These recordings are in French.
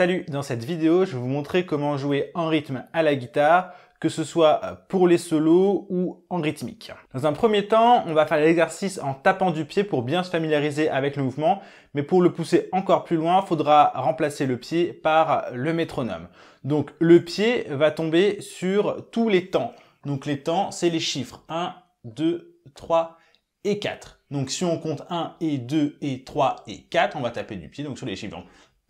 Salut, dans cette vidéo, je vais vous montrer comment jouer en rythme à la guitare, que ce soit euh, pour les solos ou en rythmique. Dans un premier temps, on va faire l'exercice en tapant du pied pour bien se familiariser avec le mouvement, mais pour le pousser encore plus loin, il faudra remplacer le pied par le métronome. Donc le pied va tomber sur tous les temps. Donc les temps, c'est les chiffres 1, 2, 3 et 4. Donc si on compte 1 et 2 et 3 et 4, on va taper du pied donc sur les chiffres.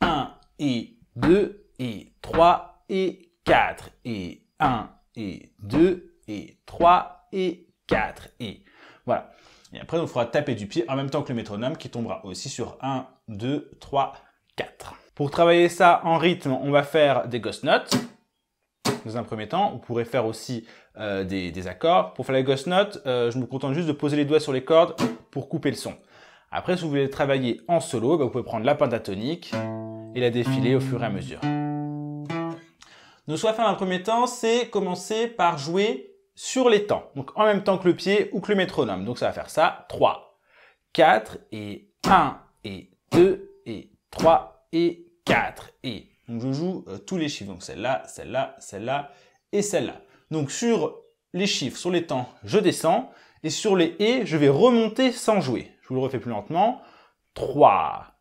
1 et 2 et 3 et 4 et 1 et 2 et 3 et 4 et voilà. Et après, on fera taper du pied en même temps que le métronome qui tombera aussi sur 1, 2, 3, 4. Pour travailler ça en rythme, on va faire des ghost notes. Dans un premier temps, vous pourrez faire aussi euh, des, accords. Pour faire les ghost notes, euh, je me contente juste de poser les doigts sur les cordes pour couper le son. Après, si vous voulez travailler en solo, eh ben, vous pouvez prendre la pentatonique et la défiler au fur et à mesure. Nos soins faire dans un premier temps, c'est commencer par jouer sur les temps. Donc en même temps que le pied ou que le métronome. Donc ça va faire ça. 3, 4 et 1 et 2 et 3 et 4 et. Donc je joue euh, tous les chiffres. Donc celle-là, celle-là, celle-là et celle-là. Donc sur les chiffres, sur les temps, je descends. Et sur les et, je vais remonter sans jouer. Je vous le refais plus lentement. 3,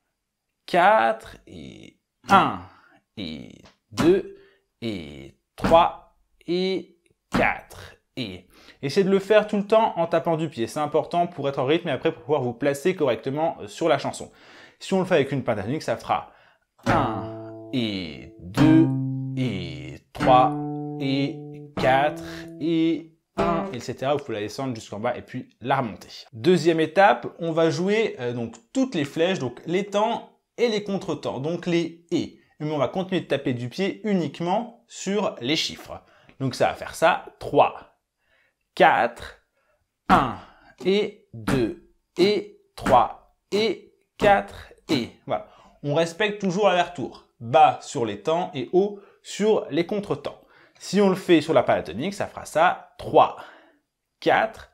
4 et 1 et 2 et 3 et 4 et... Essayez de le faire tout le temps en tapant du pied. C'est important pour être en rythme et après pour pouvoir vous placer correctement euh, sur la chanson. Si on le fait avec une pentatonique, ça fera 1 et 2 et 3 et 4 et 1, etc. Vous pouvez la descendre jusqu'en bas et puis la remonter. Deuxième étape, on va jouer euh, donc toutes les flèches, donc les temps et les contretemps, donc les et. Mais on va continuer de taper du pied uniquement sur les chiffres. Donc ça va faire ça, 3, 4, 1, et 2, et 3, et 4, et. Voilà. On respecte toujours l'aller-retour. Bas sur les temps et haut sur les contretemps. Si on le fait sur la palatonique, ça fera ça, 3, 4,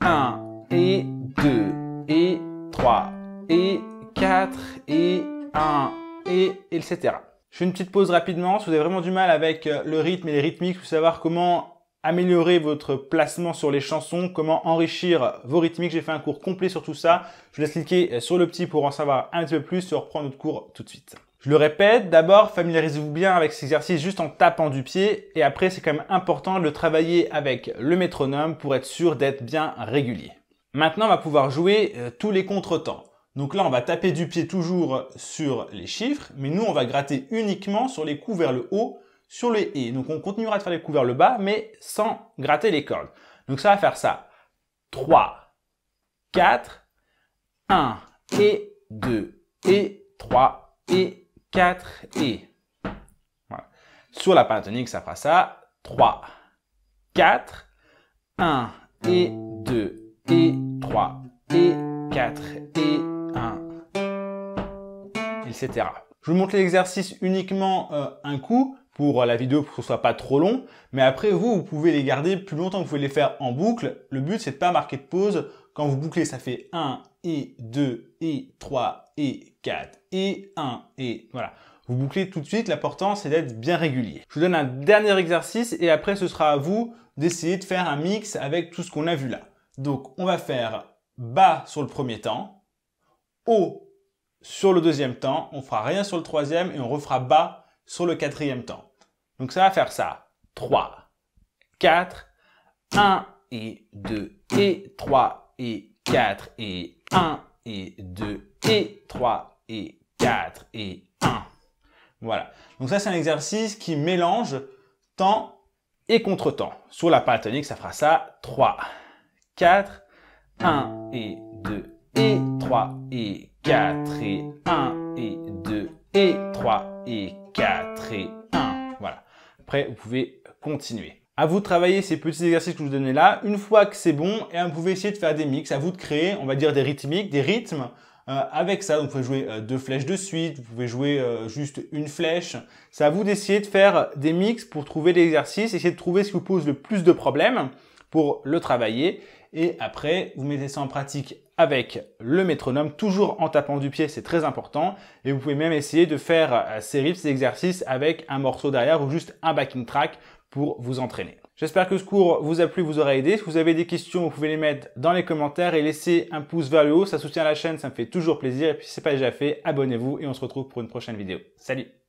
1, et 2, et 3, et 4 et 1 et etc. Je fais une petite pause rapidement. Si vous avez vraiment du mal avec euh, le rythme et les rythmiques, vous savoir comment améliorer votre placement sur les chansons, comment enrichir vos rythmiques. J'ai fait un cours complet sur tout ça. Je vous laisse cliquer euh, sur le petit pour en savoir un petit peu plus et on notre cours tout de suite. Je le répète, d'abord, familiarisez-vous bien avec cet exercice juste en tapant du pied et après, c'est quand même important de le travailler avec le métronome pour être sûr d'être bien régulier. Maintenant, on va pouvoir jouer euh, tous les contretemps. Donc là, on va taper du pied toujours sur les chiffres, mais nous, on va gratter uniquement sur les coups vers le haut, sur les et. Donc on continuera de faire les coups vers le bas, mais sans gratter les cordes. Donc ça va faire ça. 3, 4, 1 et 2 et 3 et 4 et. Voilà. Sur la pentatonique, ça fera ça. 3, 4, 1 et 2 et 3 et 4 et je vous montre l'exercice uniquement euh, un coup pour euh, la vidéo pour que ce soit pas trop long. Mais après, vous, vous pouvez les garder plus longtemps, que vous pouvez les faire en boucle. Le but, c'est de pas marquer de pause. Quand vous bouclez, ça fait 1 et 2 et 3 et 4 et 1 et voilà. Vous bouclez tout de suite, l'important c'est d'être bien régulier. Je vous donne un dernier exercice et après ce sera à vous d'essayer de faire un mix avec tout ce qu'on a vu là. Donc on va faire bas sur le premier temps, haut sur le deuxième temps, on fera rien sur le troisième et on refera bas sur le quatrième temps. Donc ça va faire ça. 3, 4, 1 et 2 et 3 et 4 et 1 et 2 et 3 et 4 et 1. Voilà. Donc ça, c'est un exercice qui mélange temps et contre-temps. Sur la tonique, ça fera ça. 3, 4, 1 et 2 et 3 et 4. 4 et 1 et 2 et 3 et 4 et 1. Voilà. Après, vous pouvez continuer. À vous de travailler ces petits exercices que je vous donnais là. Une fois que c'est bon, et eh vous pouvez essayer de faire des mix. À vous de créer, on va dire, des rythmiques, des rythmes. Euh, avec ça, donc vous pouvez jouer euh, deux flèches de suite, vous pouvez jouer euh, juste une flèche. C'est à vous d'essayer de faire des mix pour trouver l'exercice, essayer de trouver ce qui vous pose le plus de problèmes pour le travailler. Et après, vous mettez ça en pratique avec le métronome, toujours en tapant du pied, c'est très important. Et vous pouvez même essayer de faire euh, ces riffs, ces exercices avec un morceau derrière ou juste un backing track pour vous entraîner. J'espère que ce cours vous a plu, vous aura aidé. Si vous avez des questions, vous pouvez les mettre dans les commentaires et laisser un pouce vers le haut. Ça soutient la chaîne, ça me fait toujours plaisir. Et puis si ce n'est pas déjà fait, abonnez-vous et on se retrouve pour une prochaine vidéo. Salut